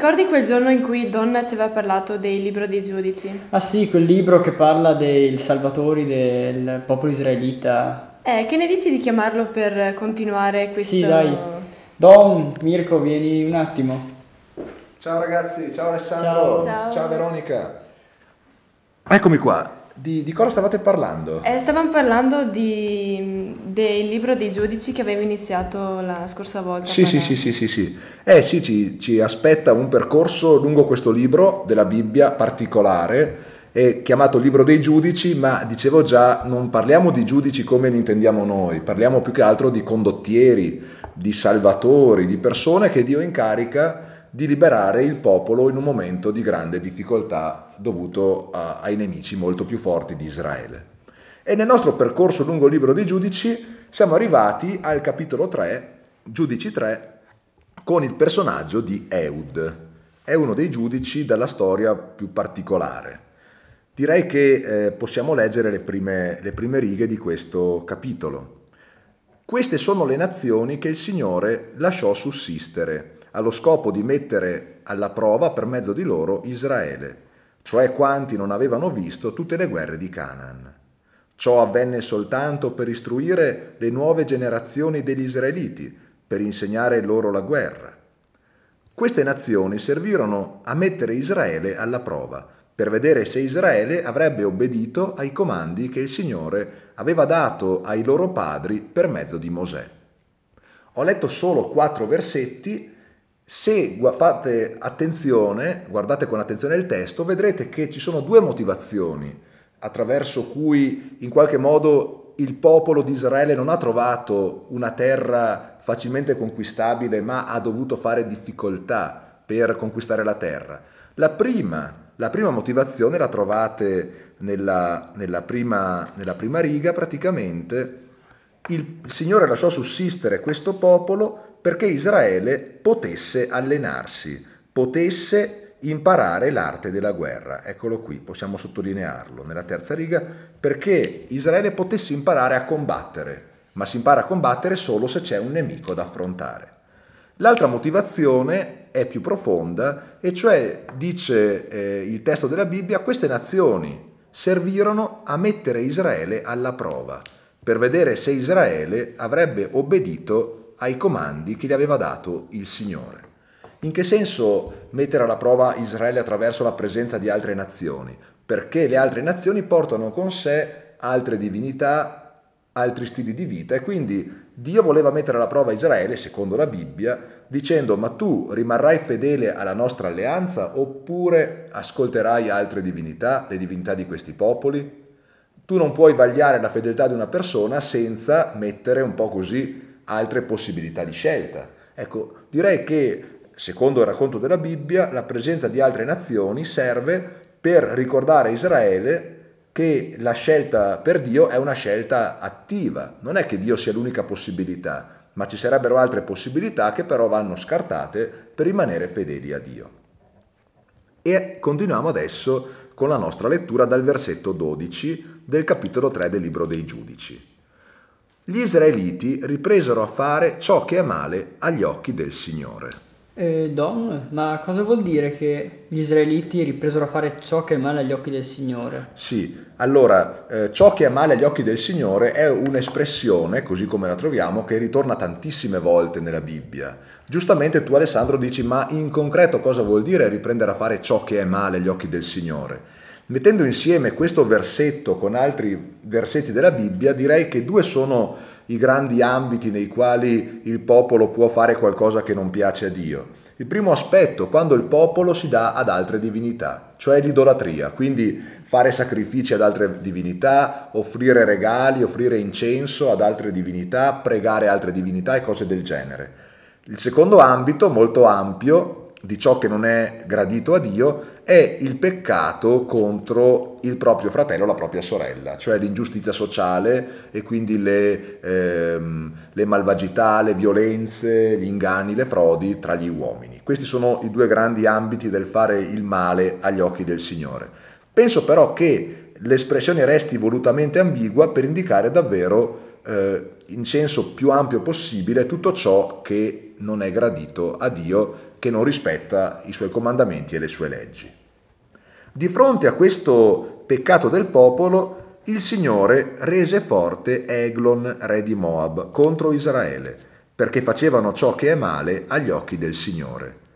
ricordi quel giorno in cui Donna ci aveva parlato del libro dei giudici? Ah sì, quel libro che parla dei salvatori del popolo israelita. Eh, che ne dici di chiamarlo per continuare questo... Sì, dai. Don, Mirko, vieni un attimo. Ciao ragazzi, ciao Alessandro, ciao, ciao Veronica. Eccomi qua, di, di, cosa stavate parlando? Eh, stavamo parlando di, del libro dei giudici che avevi iniziato la scorsa volta. Sì, sì, sì, sì, sì, sì. Eh sì, ci, ci, aspetta un percorso lungo questo libro della Bibbia particolare, è eh, chiamato Libro dei Giudici, ma dicevo già, non parliamo di giudici come li intendiamo noi, parliamo più che altro di condottieri, di salvatori, di persone che Dio incarica di liberare il popolo in un momento di grande difficoltà dovuto a, ai nemici molto più forti di Israele. E nel nostro percorso lungo il libro dei giudici siamo arrivati al capitolo 3, giudici 3, con il personaggio di Eud. È uno dei giudici dalla storia più particolare. Direi che eh, possiamo leggere le prime, le prime righe di questo capitolo. Queste sono le nazioni che il Signore lasciò sussistere allo scopo di mettere alla prova per mezzo di loro Israele, cioè quanti non avevano visto tutte le guerre di Canaan. Ciò avvenne soltanto per istruire le nuove generazioni degli israeliti, per insegnare loro la guerra. Queste nazioni servirono a mettere Israele alla prova, per vedere se Israele avrebbe obbedito ai comandi che il Signore aveva dato ai loro padri per mezzo di Mosè. Ho letto solo quattro versetti se fate attenzione, guardate con attenzione il testo, vedrete che ci sono due motivazioni attraverso cui in qualche modo il popolo di Israele non ha trovato una terra facilmente conquistabile, ma ha dovuto fare difficoltà per conquistare la terra. La prima, la prima motivazione la trovate nella, nella, prima, nella prima riga, praticamente il Signore lasciò sussistere questo popolo perché Israele potesse allenarsi, potesse imparare l'arte della guerra. Eccolo qui, possiamo sottolinearlo nella terza riga, perché Israele potesse imparare a combattere, ma si impara a combattere solo se c'è un nemico da affrontare. L'altra motivazione è più profonda e cioè, dice eh, il testo della Bibbia, queste nazioni servirono a mettere Israele alla prova per vedere se Israele avrebbe obbedito a ai comandi che gli aveva dato il Signore. In che senso mettere alla prova Israele attraverso la presenza di altre nazioni? Perché le altre nazioni portano con sé altre divinità, altri stili di vita e quindi Dio voleva mettere alla prova Israele, secondo la Bibbia, dicendo ma tu rimarrai fedele alla nostra alleanza oppure ascolterai altre divinità, le divinità di questi popoli? Tu non puoi vagliare la fedeltà di una persona senza mettere un po' così altre possibilità di scelta. Ecco, direi che secondo il racconto della Bibbia la presenza di altre nazioni serve per ricordare a Israele che la scelta per Dio è una scelta attiva, non è che Dio sia l'unica possibilità, ma ci sarebbero altre possibilità che però vanno scartate per rimanere fedeli a Dio. E continuiamo adesso con la nostra lettura dal versetto 12 del capitolo 3 del libro dei giudici gli Israeliti ripresero a fare ciò che è male agli occhi del Signore. Eh, Don, ma cosa vuol dire che gli israeliti ripresero a fare ciò che è male agli occhi del Signore? Sì, allora, eh, ciò che è male agli occhi del Signore è un'espressione, così come la troviamo, che ritorna tantissime volte nella Bibbia. Giustamente tu Alessandro dici, ma in concreto cosa vuol dire riprendere a fare ciò che è male agli occhi del Signore? Mettendo insieme questo versetto con altri versetti della Bibbia, direi che due sono i grandi ambiti nei quali il popolo può fare qualcosa che non piace a Dio. Il primo aspetto, quando il popolo si dà ad altre divinità, cioè l'idolatria, quindi fare sacrifici ad altre divinità, offrire regali, offrire incenso ad altre divinità, pregare altre divinità e cose del genere. Il secondo ambito, molto ampio, di ciò che non è gradito a Dio è il peccato contro il proprio fratello la propria sorella, cioè l'ingiustizia sociale e quindi le, ehm, le, malvagità, le violenze, gli inganni, le frodi tra gli uomini. Questi sono i due grandi ambiti del fare il male agli occhi del Signore. Penso però che l'espressione resti volutamente ambigua per indicare davvero eh, in senso più ampio possibile tutto ciò che non è gradito a Dio che non rispetta i suoi comandamenti e le sue leggi. Di fronte a questo peccato del popolo, il Signore rese forte Eglon, re di Moab, contro Israele, perché facevano ciò che è male agli occhi del Signore.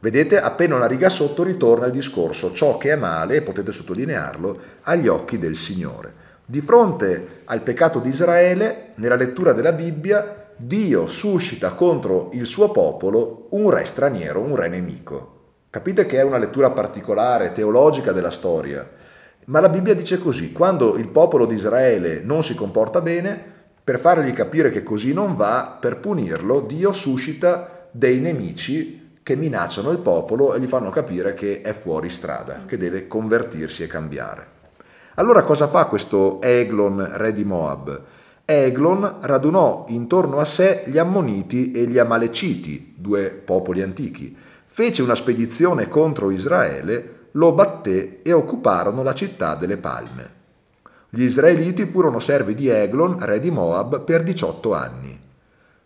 Vedete, appena una riga sotto ritorna il discorso, ciò che è male, potete sottolinearlo, agli occhi del Signore. Di fronte al peccato di Israele, nella lettura della Bibbia, Dio suscita contro il suo popolo un re straniero, un re nemico. Capite che è una lettura particolare, teologica della storia, ma la Bibbia dice così, quando il popolo di Israele non si comporta bene, per fargli capire che così non va, per punirlo, Dio suscita dei nemici che minacciano il popolo e gli fanno capire che è fuori strada, che deve convertirsi e cambiare. Allora cosa fa questo Eglon, re di Moab? Eglon radunò intorno a sé gli Ammoniti e gli Amaleciti, due popoli antichi, fece una spedizione contro Israele, lo batté e occuparono la città delle palme. Gli israeliti furono servi di Eglon, re di Moab, per 18 anni.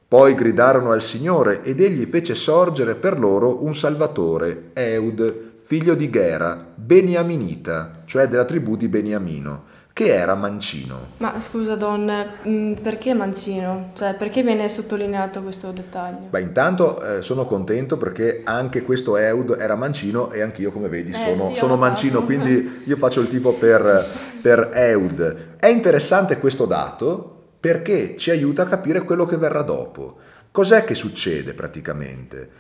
Poi gridarono al Signore ed egli fece sorgere per loro un salvatore, Eud, figlio di Gera, beniaminita, cioè della tribù di Beniamino, che era Mancino. Ma scusa Don, mm, perché Mancino? Cioè, perché viene sottolineato questo dettaglio? Beh, intanto eh, sono contento perché anche questo Eud era Mancino e anch'io, come vedi, eh, sono, sì, sono Mancino, fatto. quindi io faccio il tifo per, per Eud. È interessante questo dato perché ci aiuta a capire quello che verrà dopo. Cos'è che succede praticamente?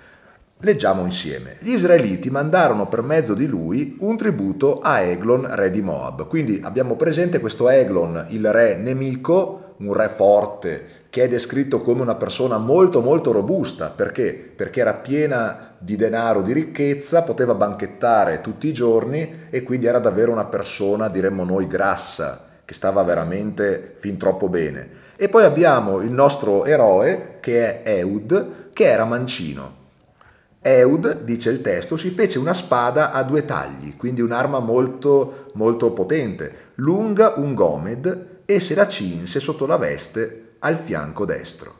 Leggiamo insieme. Gli israeliti mandarono per mezzo di lui un tributo a Eglon, re di Moab. Quindi abbiamo presente questo Eglon, il re nemico, un re forte, che è descritto come una persona molto molto robusta. Perché? Perché era piena di denaro, di ricchezza, poteva banchettare tutti i giorni e quindi era davvero una persona, diremmo noi, grassa, che stava veramente fin troppo bene. E poi abbiamo il nostro eroe, che è Eud, che era mancino. Eud, dice il testo, si fece una spada a due tagli, quindi un'arma molto, molto potente, lunga un gomed, e se la cinse sotto la veste al fianco destro.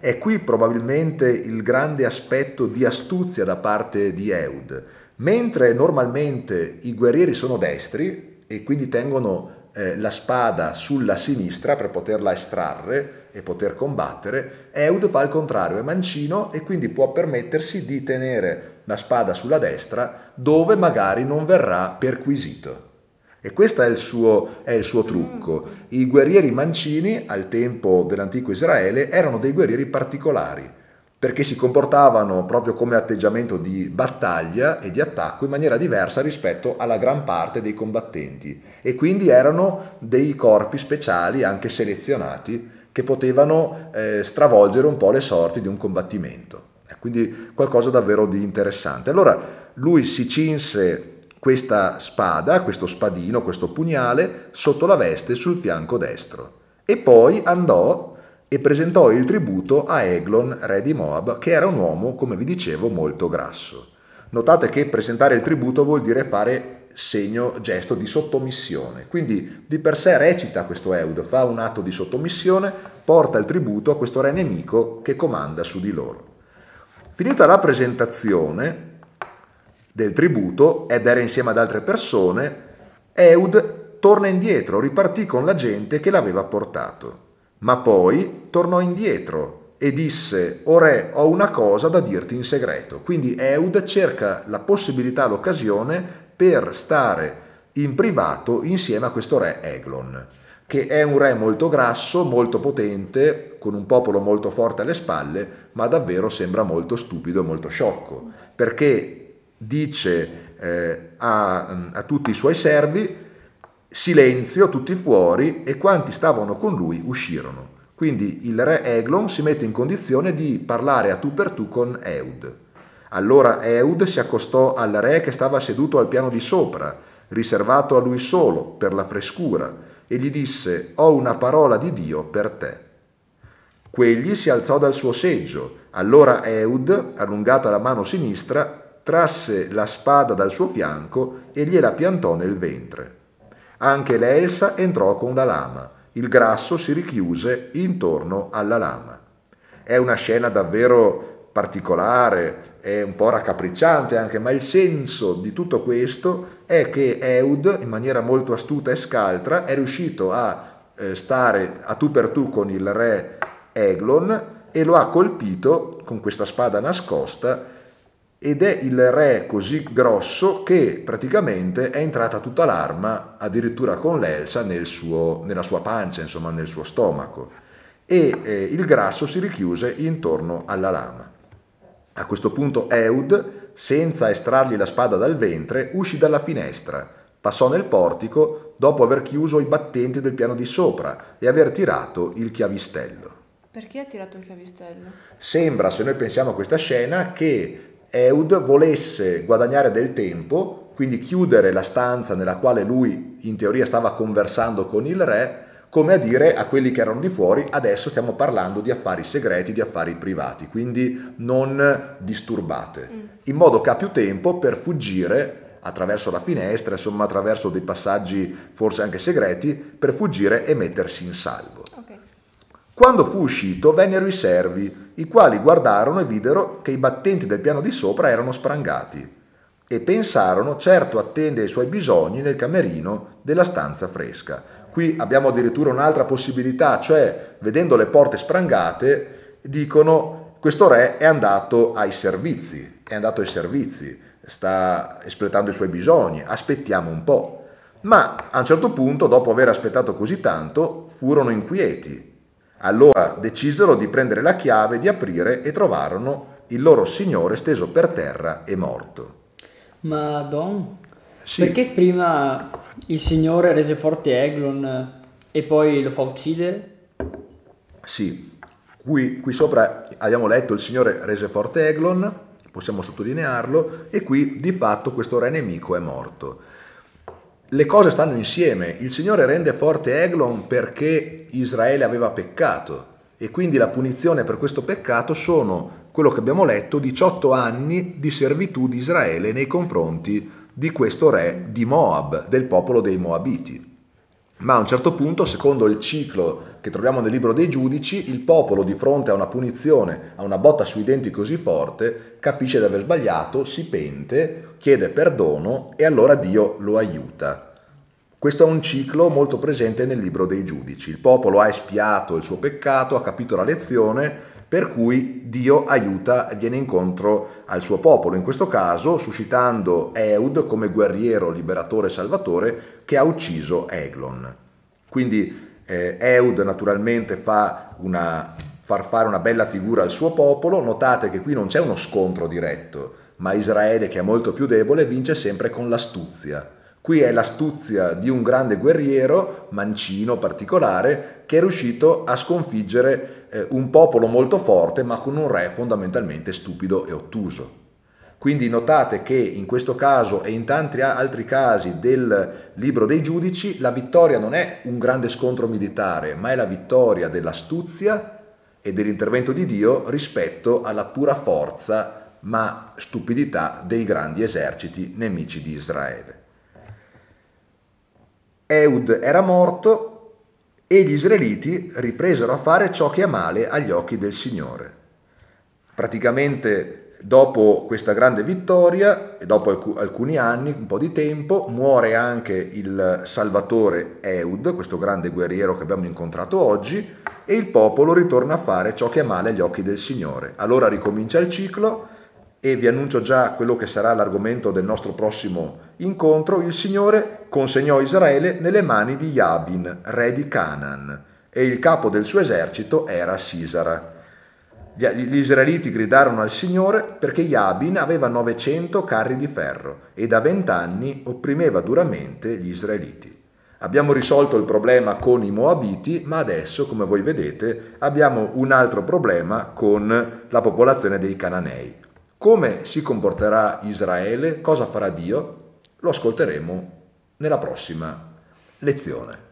È qui probabilmente il grande aspetto di astuzia da parte di Eud. Mentre normalmente i guerrieri sono destri e quindi tengono eh, la spada sulla sinistra per poterla estrarre e poter combattere, Eud fa il contrario, è mancino e quindi può permettersi di tenere la spada sulla destra dove magari non verrà perquisito. E questo è il, suo, è il suo trucco. I guerrieri mancini al tempo dell'antico Israele erano dei guerrieri particolari perché si comportavano proprio come atteggiamento di battaglia e di attacco in maniera diversa rispetto alla gran parte dei combattenti e quindi erano dei corpi speciali anche selezionati che potevano eh, stravolgere un po' le sorti di un combattimento. Eh, quindi qualcosa davvero di interessante. Allora lui si cinse questa spada, questo spadino, questo pugnale sotto la veste sul fianco destro e poi andò e presentò il tributo a Eglon, re di Moab, che era un uomo, come vi dicevo, molto grasso. Notate che presentare il tributo vuol dire fare segno, gesto di sottomissione. Quindi di per sé recita questo Eud, fa un atto di sottomissione, porta il tributo a questo re nemico che comanda su di loro. Finita la presentazione del tributo, ed era insieme ad altre persone, Eud torna indietro, ripartì con la gente che l'aveva portato. Ma poi tornò indietro e disse, o re, ho una cosa da dirti in segreto. Quindi Eud cerca la possibilità, l'occasione per stare in privato insieme a questo re Eglon, che è un re molto grasso, molto potente, con un popolo molto forte alle spalle, ma davvero sembra molto stupido e molto sciocco, perché dice eh, a, a tutti i suoi servi, silenzio, tutti fuori, e quanti stavano con lui uscirono. Quindi il re Eglon si mette in condizione di parlare a tu per tu con Eud. Allora Eud si accostò al re che stava seduto al piano di sopra, riservato a lui solo, per la frescura, e gli disse, ho una parola di Dio per te. Quegli si alzò dal suo seggio. Allora Eud, allungata la mano sinistra, trasse la spada dal suo fianco e gliela piantò nel ventre. Anche l'Elsa entrò con la lama. Il grasso si richiuse intorno alla lama. È una scena davvero particolare, è un po' raccapricciante anche, ma il senso di tutto questo è che Eud, in maniera molto astuta e scaltra, è riuscito a eh, stare a tu per tu con il re Eglon e lo ha colpito con questa spada nascosta ed è il re così grosso che praticamente è entrata tutta l'arma, addirittura con l'Elsa, nel nella sua pancia, insomma nel suo stomaco, e eh, il grasso si richiuse intorno alla lama. A questo punto Eud, senza estrargli la spada dal ventre, uscì dalla finestra, passò nel portico dopo aver chiuso i battenti del piano di sopra e aver tirato il chiavistello. Perché ha tirato il chiavistello? Sembra, se noi pensiamo a questa scena, che Eud volesse guadagnare del tempo, quindi chiudere la stanza nella quale lui in teoria stava conversando con il re, come a dire a quelli che erano di fuori, adesso stiamo parlando di affari segreti, di affari privati, quindi non disturbate, mm. in modo che ha più tempo per fuggire attraverso la finestra, insomma attraverso dei passaggi forse anche segreti, per fuggire e mettersi in salvo. Quando fu uscito vennero i servi, i quali guardarono e videro che i battenti del piano di sopra erano sprangati e pensarono certo attende ai suoi bisogni nel camerino della stanza fresca. Qui abbiamo addirittura un'altra possibilità, cioè vedendo le porte sprangate dicono questo re è andato ai servizi, è andato ai servizi, sta espletando i suoi bisogni, aspettiamo un po'. Ma a un certo punto, dopo aver aspettato così tanto, furono inquieti allora decisero di prendere la chiave, di aprire e trovarono il loro signore steso per terra e morto. Ma Don, sì. perché prima il signore rese forte Eglon e poi lo fa uccidere? Sì, qui, qui sopra abbiamo letto il signore rese forte Eglon, possiamo sottolinearlo, e qui di fatto questo re nemico è morto le cose stanno insieme. Il Signore rende forte Eglon perché Israele aveva peccato e quindi la punizione per questo peccato sono, quello che abbiamo letto, 18 anni di servitù di Israele nei confronti di questo re di Moab, del popolo dei Moabiti. Ma a un certo punto, secondo il ciclo che troviamo nel libro dei giudici, il popolo di fronte a una punizione, a una botta sui denti così forte, capisce di aver sbagliato, si pente, chiede perdono e allora Dio lo aiuta. Questo è un ciclo molto presente nel libro dei giudici. Il popolo ha espiato il suo peccato, ha capito la lezione, per cui Dio aiuta e viene incontro al suo popolo, in questo caso suscitando Eud come guerriero, liberatore e salvatore che ha ucciso Eglon. Quindi eh, Eud naturalmente fa una, far fare una bella figura al suo popolo, notate che qui non c'è uno scontro diretto, ma Israele che è molto più debole vince sempre con l'astuzia. Qui è l'astuzia di un grande guerriero, mancino particolare, che è riuscito a sconfiggere eh, un popolo molto forte ma con un re fondamentalmente stupido e ottuso. Quindi notate che in questo caso e in tanti altri casi del libro dei giudici la vittoria non è un grande scontro militare, ma è la vittoria dell'astuzia e dell'intervento di Dio rispetto alla pura forza ma stupidità dei grandi eserciti nemici di Israele. Eud era morto e gli israeliti ripresero a fare ciò che è male agli occhi del Signore. Praticamente Dopo questa grande vittoria e dopo alcuni anni, un po' di tempo, muore anche il salvatore Eud, questo grande guerriero che abbiamo incontrato oggi, e il popolo ritorna a fare ciò che è male agli occhi del Signore. Allora ricomincia il ciclo e vi annuncio già quello che sarà l'argomento del nostro prossimo incontro. Il Signore consegnò Israele nelle mani di Yabin, re di Canaan, e il capo del suo esercito era Sisara. Gli israeliti gridarono al Signore perché Yabin aveva 900 carri di ferro e da vent'anni opprimeva duramente gli israeliti. Abbiamo risolto il problema con i Moabiti, ma adesso, come voi vedete, abbiamo un altro problema con la popolazione dei Cananei. Come si comporterà Israele? Cosa farà Dio? Lo ascolteremo nella prossima lezione.